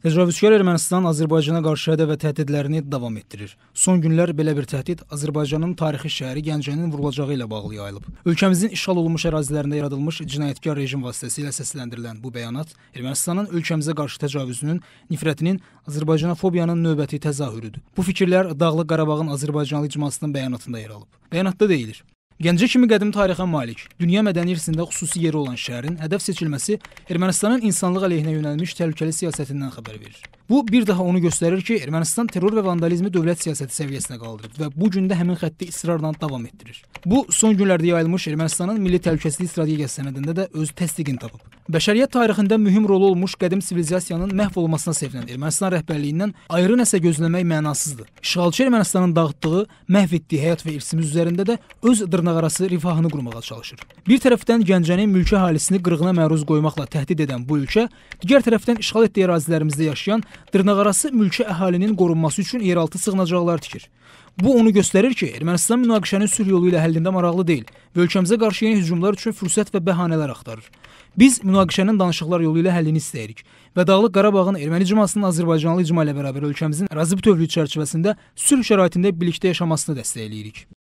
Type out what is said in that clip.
Təcavüzkar Ermənistan Azərbaycana qarşı hədəf və təhdidlərini davam etdirir. Son günlər belə bir təhdid Azərbaycanın tarixi şəhəri Gəncənin vurulacağı ilə bağlı yayılıb. Ölkəmizin işğal olunmuş ərazilərində yaradılmış cinayətkar rejim vasitəsilə səsləndirilən bu bəyanat Ermənistanın ölkəmizə qarşı təcavüzünün, nifrətinin, Azərbaycanofobiyanın növbəti təzahürüdür. Bu fikirlər Dağlıq Qarabağın Azərbaycanlı icmasının bəyanatında yer alıb. Bəyanatda deyilir: Gəncə kimi qədim tarixə malik, dünya mədəni irsində xüsusi yeri olan şəhərin hədəf seçilməsi Ermənistanın insanlıq əleyhinə yönəlmiş təhlükəli siyasətindən xəbər verir. Bu bir daha onu göstərir ki, Ermənistan terror və vandalizmi dövlət siyasəti səviyyəsinə qaldırıb və bu gün də həmin xətti israrla davam etdirir. Bu son günlərdə yayılmış Ermənistanın milli təhlükəsizlik strategiyası sənədində də öz təsdiqini tapıb. Bəşəriyyət tarixində mühüm rolu olmuş qədim sivilizasiyanın məhv olmasına sevinən Ermənistan rəhbərliyindən ayrı nəsə gözləmək mənasızdır. İşğalçı Ermənistanın dağıtdığı, məhv etdiyi həyat və irsimiz üzərində də öz dırnaqarası rifahını qurmağa çalışır. Bir tərəfdən Gəncənin mülki əhalisini qırğına məruz qoymaqla təhdid edən bu ölkə, digər tərəfdən işğal etdiyi ərazilərimizdə yaşayan dırnaqarası mülki əhalinin qorunması üçün yeraltı sığınacaqlar tikir. Bu onu göstərir ki, Ermənistan münaqişənin sülh yolu ilə həllində maraqlı deyil və ölkəmizə qarşı yeni hücumlar üçün fürsət və bəhanələr axtarır. Biz münaqişənin danışıqlar yolu ilə həllini istəyirik və Dağlıq Qarabağın Erməni cümasının Azərbaycanlı icma ilə bərabər ölkəmizin ərazi bütövlüyü çərçivəsində sülh şəraitində birlikdə yaşamasını dəstəkləyirik.